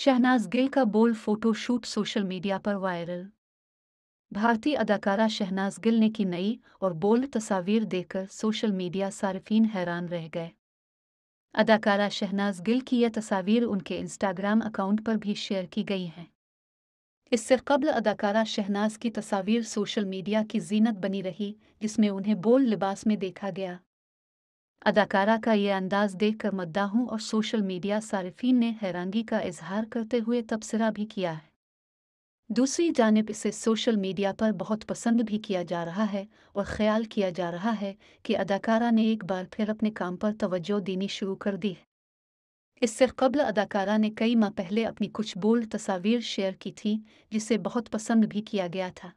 शहनाज गिल का bold photo shoot social media पर viral भारतीय अदाकारा शहनाज गिल ने की नई और बोल्ड तस्वीर देखकर सोशल मीडिया सार्फिन हैरान रह गए अदाकारा शहनाज गिल की यह तस्वीर उनके इंस्टाग्राम अकाउंट पर भी शेयर की गई हैं इससे कबल अदाकारा शहनाज की तस्वीर सोशल मीडिया की जीनत बनी रही जिसमें उन्हें बोल लिबास में देखा गया अदाकारा का ये अंदाज देख कर मद्दाहों और सोशल मीडिया सार्फिन ने हैरानगी का इजहार करते हुए तबसरा भी किया है दूसरी जानब इसे सोशल मीडिया पर बहुत पसंद भी किया जा रहा है और ख्याल किया जा रहा है कि अदाकारा ने एक बार फिर अपने काम पर तवज्जो देनी शुरू कर दी है इससे कबल अदाकारा ने कई माह पहले अपनी कुछ बोल्ड तस्वीर शेयर की थी जिसे बहुत पसंद भी किया गया था